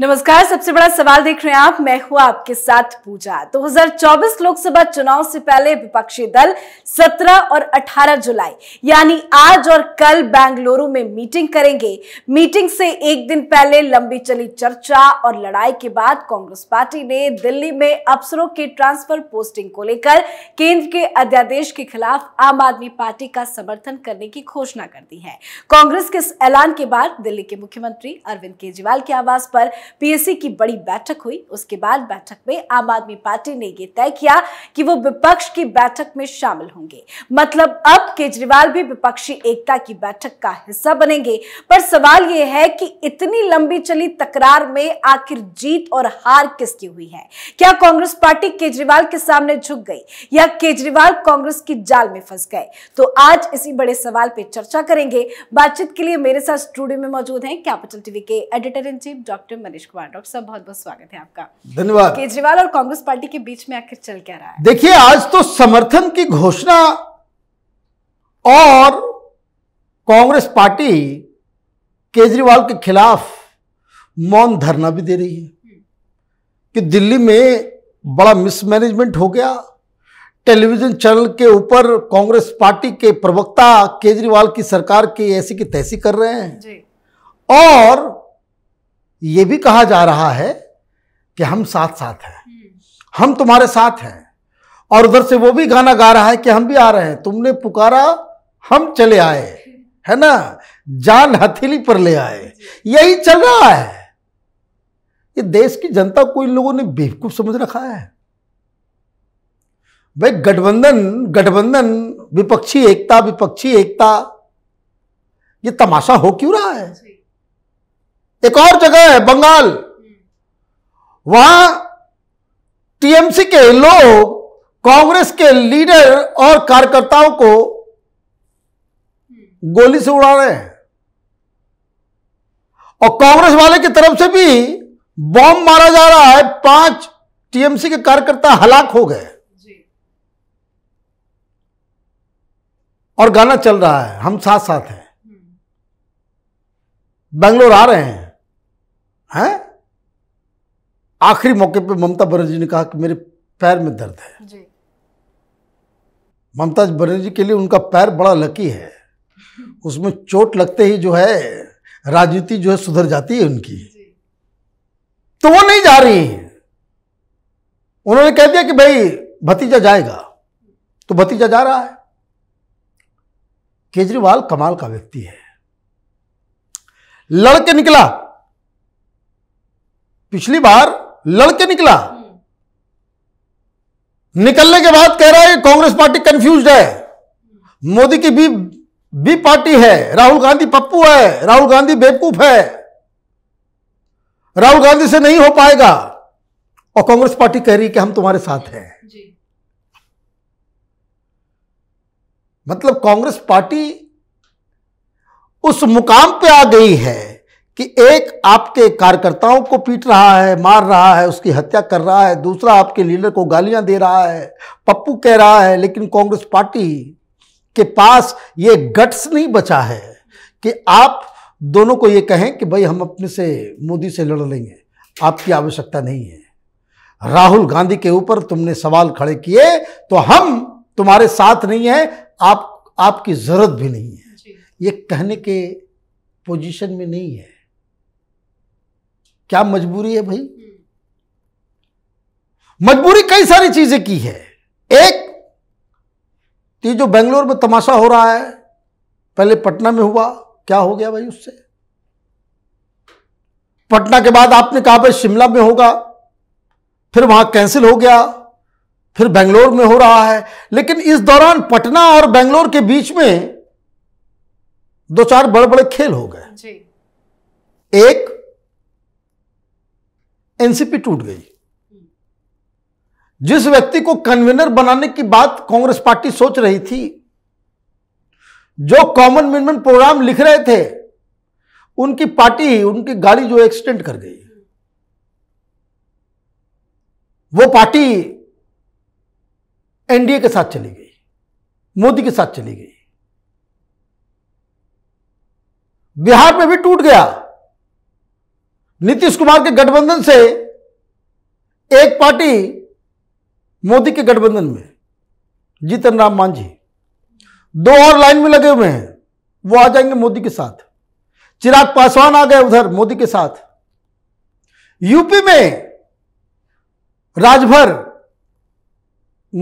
नमस्कार सबसे बड़ा सवाल देख रहे हैं आप मैं हूं आपके साथ पूजा 2024 तो लोकसभा चुनाव से पहले विपक्षी दल 17 और 18 जुलाई यानी आज और कल बेंगलुरु में मीटिंग करेंगे मीटिंग से एक दिन पहले लंबी चली चर्चा और लड़ाई के बाद कांग्रेस पार्टी ने दिल्ली में अफसरों के ट्रांसफर पोस्टिंग को लेकर केंद्र के अध्यादेश के खिलाफ आम आदमी पार्टी का समर्थन करने की घोषणा कर दी है कांग्रेस के इस ऐलान के बाद दिल्ली के मुख्यमंत्री अरविंद केजरीवाल के आवास पर पीएससी की बड़ी बैठक हुई उसके बाद बैठक में आम आदमी पार्टी ने यह तय किया कि वो विपक्ष की बैठक में शामिल होंगे मतलब अब केजरीवाल भी विपक्षी एकता की बैठक का हिस्सा बनेंगे पर सवाल यह है कि इतनी लंबी चली तकरार में आखिर जीत और हार किसकी हुई है क्या कांग्रेस पार्टी केजरीवाल के सामने झुक गई या केजरीवाल कांग्रेस की जाल में फंस गए तो आज इसी बड़े सवाल पे चर्चा करेंगे बातचीत के लिए मेरे साथ स्टूडियो में मौजूद हैं कैपिटल टीवी के editor in chief doctor Manish Ravish Kumar doctor साहब बहुत बहुत स्वागत है आपका धन्यवाद केजरीवाल और कांग्रेस पार्टी के बीच में आखिर चल क्या रहा है देखिए आज तो समर्थन की घोषणा और कांग्रेस पार्टी केजरीवाल के खिलाफ मौन धरना भी दे रही है कि दिल्ली में बड़ा मिसमैनेजमेंट हो गया टेलीविजन चैनल के ऊपर कांग्रेस पार्टी के प्रवक्ता केजरीवाल की सरकार की ऐसी की तैसी कर रहे हैं जी। और ये भी कहा जा रहा है कि हम साथ साथ हैं हम तुम्हारे साथ हैं और उधर से वो भी गाना गा रहा है कि हम भी आ रहे हैं तुमने पुकारा हम चले आए है ना जान हथेली पर ले आए यही चल रहा है ये देश की जनता को इन लोगों ने बेवकूफ समझ रखा है भाई गठबंधन गठबंधन विपक्षी एकता विपक्षी एकता ये तमाशा हो क्यों रहा है एक और जगह है बंगाल वहां टीएमसी के लोग कांग्रेस के लीडर और कार्यकर्ताओं को गोली से उड़ा रहे हैं और कांग्रेस वाले की तरफ से भी बॉम्ब मारा जा रहा है पांच टीएमसी के कार्यकर्ता हलाक हो गए और गाना चल रहा है हम साथ साथ हैं हम्म। बेंगलोर आ रहे हैं हैं आखिरी मौके पे ममता बनर्जी ने कहा कि मेरे पैर में दर्द है ममता बनर्जी के लिए उनका पैर बड़ा लकी है उसमें चोट लगते ही जो है राजनीति जो है सुधर जाती है उनकी तो वो नहीं जा रही उन्होंने कह दिया कि भाई भतीजा जाएगा तो भतीजा जा रहा है केजरीवाल कमाल का व्यक्ति है लड़के निकला पिछली बार लड़के निकला निकलने के बाद कह रहा है कांग्रेस पार्टी कंफ्यूज है मोदी की भी बी पार्टी है राहुल गांधी पप्पू है राहुल गांधी बेवकूफ है राहुल गांधी से नहीं हो पाएगा और कांग्रेस पार्टी कह रही है कि हम तुम्हारे साथ हैं मतलब कांग्रेस पार्टी उस मुकाम पे आ गई है कि एक आपके कार्यकर्ताओं को पीट रहा है मार रहा है उसकी हत्या कर रहा है दूसरा आपके लीडर को गालियां दे रहा है पप्पू कह रहा है लेकिन कांग्रेस पार्टी के पास ये गट्स नहीं बचा है कि आप दोनों को ये कहें कि भाई हम अपने से मोदी से लड़ लेंगे आपकी आवश्यकता नहीं है राहुल गांधी के ऊपर तुमने सवाल खड़े किए तो हम तुम्हारे साथ नहीं है आप आपकी ज़रूरत भी नहीं है ये कहने के पोजीशन में नहीं है क्या मजबूरी है भाई हम्म। मजबूरी कई सारी चीजें की है एक ये जो बेंगलोर में तमाशा हो रहा है पहले पटना में हुआ क्या हो गया भाई उससे पटना के बाद आपने कहा भाई शिमला में होगा फिर वहां कैंसिल हो गया फिर बेंगलोर में हो रहा है लेकिन इस दौरान पटना और बेंगलोर के बीच में दो चार बड़े बड़े खेल हो गए एक एनसीपी टूट गई जिस व्यक्ति को कन्वीनर बनाने की बात कांग्रेस पार्टी सोच रही थी जो कॉमन मिनिमम प्रोग्राम लिख रहे थे उनकी पार्टी ही उनकी गाड़ी जो एक्सटेंड कर गई वो पार्टी एनडीए के साथ चली गई मोदी के साथ चली गई बिहार में भी टूट गया नीतीश कुमार के गठबंधन से एक पार्टी मोदी के गठबंधन में जीतन राम मांझी दो और लाइन में लगे हुए हैं वो आ जाएंगे मोदी के साथ चिराग पासवान आ गए उधर मोदी के साथ यूपी में राजभर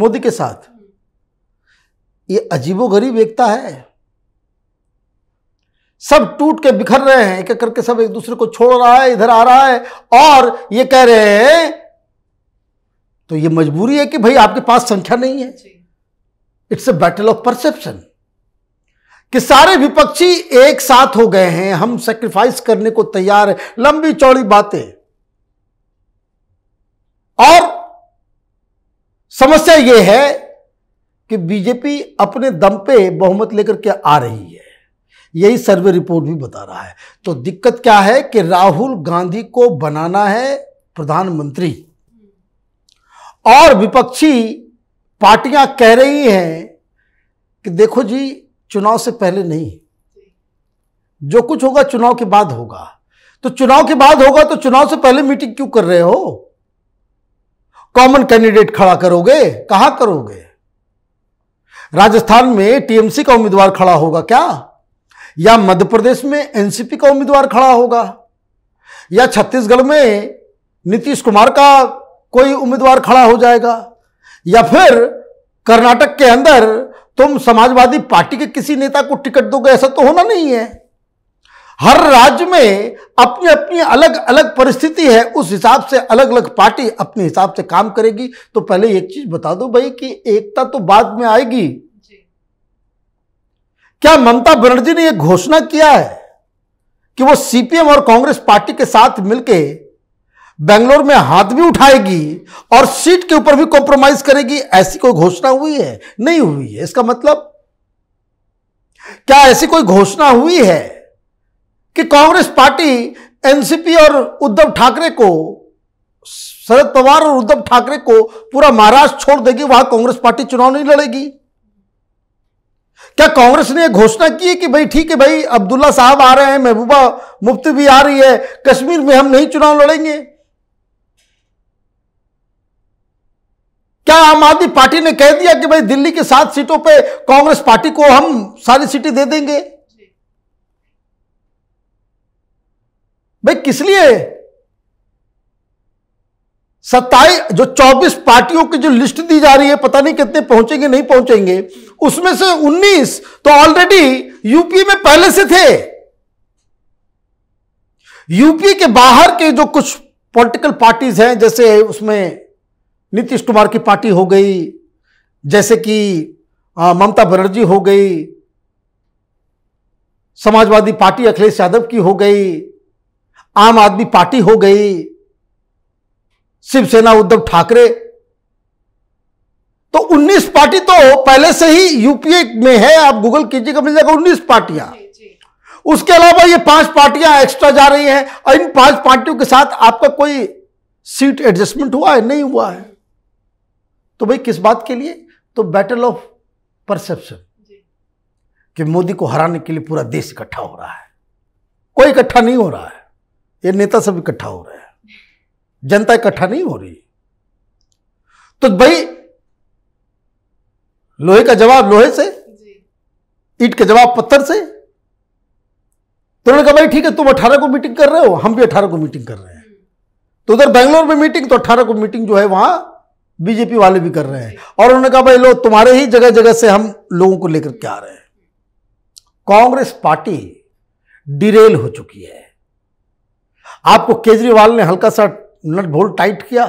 मोदी के साथ ये अजीबोगरीब एकता है सब टूट के बिखर रहे हैं एक एक करके सब एक दूसरे को छोड़ रहा है इधर आ रहा है और ये कह रहे हैं तो ये मजबूरी है कि भाई आपके पास संख्या नहीं है it's a battle of perception कि सारे विपक्षी एक साथ हो गए हैं हम सेक्रीफाइस करने को तैयार है लंबी चौड़ी बातें और समस्या यह है कि बीजेपी अपने दम पे बहुमत लेकर के आ रही है यही सर्वे रिपोर्ट भी बता रहा है तो दिक्कत क्या है कि राहुल गांधी को बनाना है प्रधानमंत्री और विपक्षी पार्टियां कह रही हैं कि देखो जी चुनाव से पहले नहीं जो कुछ होगा चुनाव के बाद होगा तो चुनाव के बाद होगा तो चुनाव से पहले मीटिंग क्यों कर रहे हो कॉमन कैंडिडेट खड़ा करोगे कहां करोगे राजस्थान में टीएमसी का उम्मीदवार खड़ा होगा क्या या मध्य प्रदेश में एनसीपी का उम्मीदवार खड़ा होगा या छत्तीसगढ़ में नीतीश कुमार का कोई उम्मीदवार खड़ा हो जाएगा या फिर कर्नाटक के अंदर तुम समाजवादी पार्टी के किसी नेता को टिकट दोगे ऐसा तो होना नहीं है हर राज्य में अपनी अपनी अलग अलग परिस्थिति है उस हिसाब से अलग अलग पार्टी अपने हिसाब से काम करेगी तो पहले एक चीज बता दो भाई कि एकता तो बाद में आएगी क्या ममता बनर्जी ने यह घोषणा किया है कि वो सीपीएम और कांग्रेस पार्टी के साथ मिलकर बेंगलोर में हाथ भी उठाएगी और सीट के ऊपर भी कॉम्प्रोमाइज करेगी ऐसी कोई घोषणा हुई है नहीं हुई है इसका मतलब क्या ऐसी कोई घोषणा हुई है कि कांग्रेस पार्टी एनसीपी और उद्धव ठाकरे को शरद पवार और उद्धव ठाकरे को पूरा महाराष्ट्र छोड़ देगी वहां कांग्रेस पार्टी चुनाव नहीं लड़ेगी क्या कांग्रेस ने घोषणा की है कि भाई ठीक है भाई अब्दुल्ला साहब आ रहे हैं महबूबा मुफ्ती भी आ रही है कश्मीर में हम नहीं चुनाव लड़ेंगे क्या आम आदमी पार्टी ने कह दिया कि भाई दिल्ली के सात सीटों पे कांग्रेस पार्टी को हम सारी सीटें दे देंगे भाई किस लिए सत्ताईस जो चौबीस पार्टियों की जो लिस्ट दी जा रही है पता नहीं कितने पहुंचेंगे नहीं पहुंचेंगे उसमें से उन्नीस तो ऑलरेडी यूपी में पहले से थे यूपी के बाहर के जो कुछ पॉलिटिकल पार्टीज हैं जैसे उसमें नीतीश कुमार की पार्टी हो गई जैसे कि ममता बनर्जी हो गई समाजवादी पार्टी अखिलेश यादव की हो गई आम आदमी पार्टी हो गई शिवसेना उद्धव ठाकरे तो 19 पार्टी तो पहले से ही यूपीए में है आप गूगल कीजिएगा मिल जाएगा 19 पार्टियां उसके अलावा ये पांच पार्टियां एक्स्ट्रा जा रही हैं और इन पांच पार्टियों के साथ आपका कोई सीट एडजस्टमेंट हुआ है नहीं हुआ है तो भाई किस बात के लिए तो बैटल ऑफ परसेप्शन कि मोदी को हराने के लिए पूरा देश इकट्ठा हो रहा है कोई इकट्ठा नहीं हो रहा है ये नेता सब इकट्ठा हो रहे हैं जनता इकट्ठा नहीं हो रही तो भाई लोहे का जवाब लोहे से ईट का जवाब पत्थर से तो उन्होंने कहा भाई ठीक है तुम अठारह को मीटिंग कर रहे हो हम भी अठारह को मीटिंग कर रहे हैं तो उधर बेंगलोर में मीटिंग तो अठारह को मीटिंग जो है वहां बीजेपी वाले भी कर रहे हैं और उन्होंने कहा भाई लो तुम्हारे ही जगह जगह से हम लोगों को लेकर के आ रहे हैं कांग्रेस पार्टी डिरेल हो चुकी है आपको केजरीवाल ने हल्का सा नट बोल्ट टाइट किया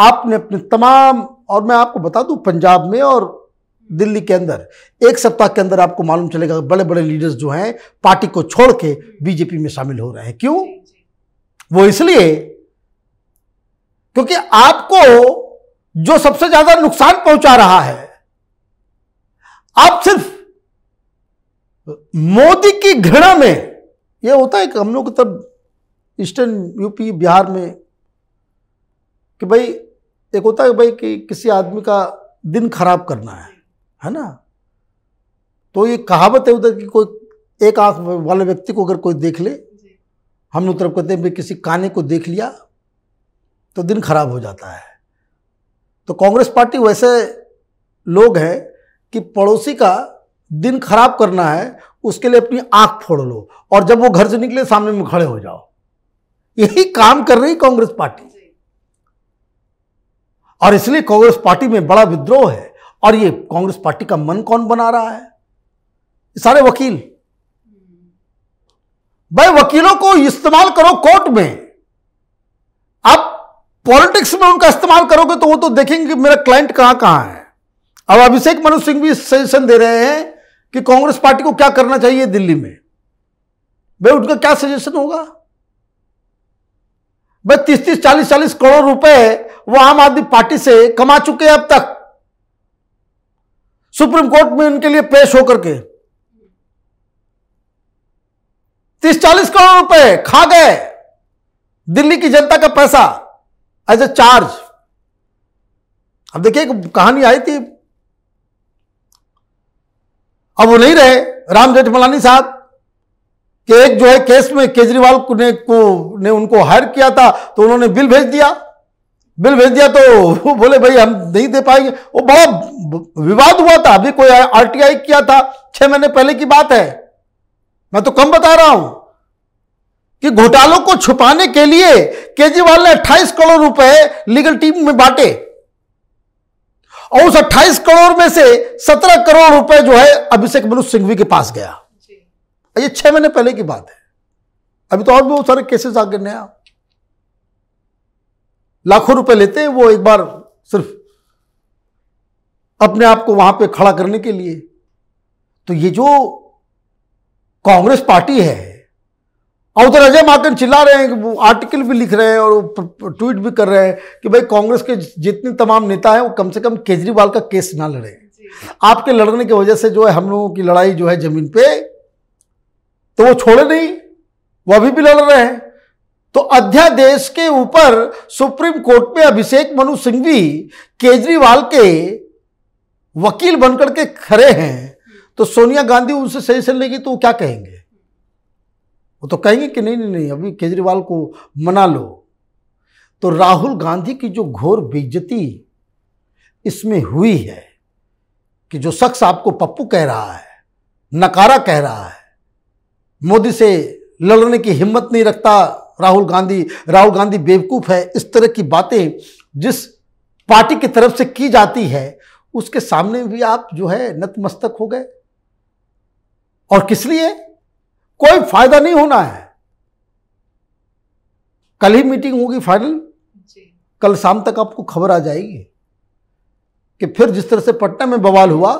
आपने अपने तमाम और मैं आपको बता दूं पंजाब में और दिल्ली के अंदर एक सप्ताह के अंदर आपको मालूम चलेगा बड़े बड़े लीडर्स जो हैं पार्टी को छोड़ के बीजेपी में शामिल हो रहे हैं क्यों वो इसलिए क्योंकि आपको जो सबसे ज्यादा नुकसान पहुंचा रहा है आप सिर्फ मोदी की घृणा में यह होता है कि हम लोग तब ईस्टर्न यूपी बिहार में कि भाई एक होता है भाई कि किसी आदमी का दिन खराब करना है है ना तो ये कहावत है उधर कि कोई एक आंख वाले व्यक्ति को अगर कोई देख ले हम लोग तरफ कहते हैं भाई किसी काने को देख लिया तो दिन खराब हो जाता है तो कांग्रेस पार्टी वैसे लोग हैं कि पड़ोसी का दिन खराब करना है उसके लिए अपनी आंख फोड़ लो और जब वो घर से निकले सामने में खड़े हो जाओ यही काम कर रही कांग्रेस पार्टी और इसलिए कांग्रेस पार्टी में बड़ा विद्रोह है और ये कांग्रेस पार्टी का मन कौन बना रहा है सारे वकील भाई वकीलों को इस्तेमाल करो कोर्ट में आप पॉलिटिक्स में उनका इस्तेमाल करोगे तो वो तो देखेंगे कि मेरा क्लाइंट कहां कहां है अब अभिषेक मनु सिंह भी सजेशन दे रहे हैं कि कांग्रेस पार्टी को क्या करना चाहिए दिल्ली में भाई उनका क्या सजेशन होगा भाई तीस तीस चालीस चालीस करोड़ रुपए वो आम आदमी पार्टी से कमा चुके हैं अब तक सुप्रीम कोर्ट में उनके लिए पेश होकर के तीस चालीस करोड़ रुपए खा गए दिल्ली की जनता का पैसा एज ए चार्ज अब देखिए कहानी आई थी अब वो नहीं रहे राम जेठमलानी साहब के एक जो है केस में केजरीवाल ने को ने उनको हायर किया था तो उन्होंने बिल भेज दिया बिल भेज दिया तो वो बोले भाई हम नहीं दे पाएंगे वो बड़ा विवाद हुआ था अभी कोई आरटीआई किया था छह महीने पहले की बात है मैं तो कम बता रहा हूं कि घोटालों को छुपाने के लिए केजरीवाल ने 28 करोड़ रुपए लीगल टीम में बांटे और उस 28 करोड़ में से 17 करोड़ रुपए जो है अभिषेक मनु सिंघवी के पास गया ये छह महीने पहले की बात है अभी तो और भी बहुत सारे केसेस आगे नया लाखों रुपए लेते हैं वो एक बार सिर्फ अपने आप को वहां पे खड़ा करने के लिए तो ये जो कांग्रेस पार्टी है और उधर अजय माकन चिल्ला रहे हैं कि वो आर्टिकल भी लिख रहे हैं और ट्वीट भी कर रहे हैं कि भाई कांग्रेस के जितने तमाम नेता हैं वो कम से कम केजरीवाल का केस ना लड़े आपके लड़ने की वजह से जो है हम लोगों की लड़ाई जो है जमीन पे तो वो छोड़े नहीं वो अभी भी लड़ रहे हैं तो अध्यादेश के ऊपर सुप्रीम कोर्ट में अभिषेक मनु सिंघवी केजरीवाल के वकील बनकर के खड़े हैं तो सोनिया गांधी उनसे सही से लेगी तो वो क्या कहेंगे वो तो कहेंगे कि नहीं नहीं नहीं अभी केजरीवाल को मना लो तो राहुल गांधी की जो घोर बेजती इसमें हुई है कि जो शख्स आपको पप्पू कह रहा है नकारा कह रहा है मोदी से लड़ने की हिम्मत नहीं रखता राहुल गांधी राहुल गांधी बेवकूफ़ है इस तरह की बातें जिस पार्टी की तरफ से की जाती है उसके सामने भी आप जो है नतमस्तक हो गए और किस लिए कोई फायदा नहीं होना है कल ही मीटिंग होगी फाइनल कल शाम तक आपको खबर आ जाएगी कि फिर जिस तरह से पटना में बवाल हुआ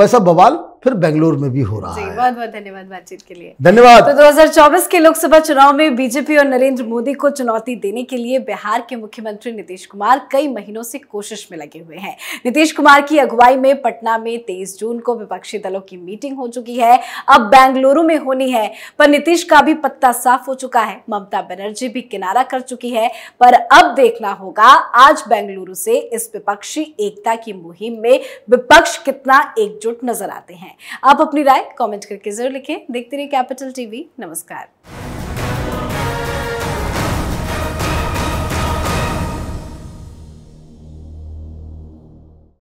वैसा बवाल फिर बेंगलोर में भी हो रहा जी, है बहुत बहुत धन्यवाद बातचीत के लिए धन्यवाद तो 2024 के लोकसभा चुनाव में बीजेपी और नरेंद्र मोदी को चुनौती देने के लिए बिहार के मुख्यमंत्री नीतीश कुमार कई महीनों से कोशिश में लगे हुए हैं नीतीश कुमार की अगुवाई में पटना में तेईस जून को विपक्षी दलों की मीटिंग हो चुकी है अब बेंगलुरु में होनी है पर नीतीश का भी पत्ता साफ हो चुका है ममता बनर्जी भी किनारा कर चुकी है पर अब देखना होगा आज बेंगलुरु से इस विपक्षी एकता की मुहिम में विपक्ष कितना एकजुट नजर आते हैं है आप अपनी राय कमेंट करके जरूर लिखें देखते रहिए कैपिटल टीवी नमस्कार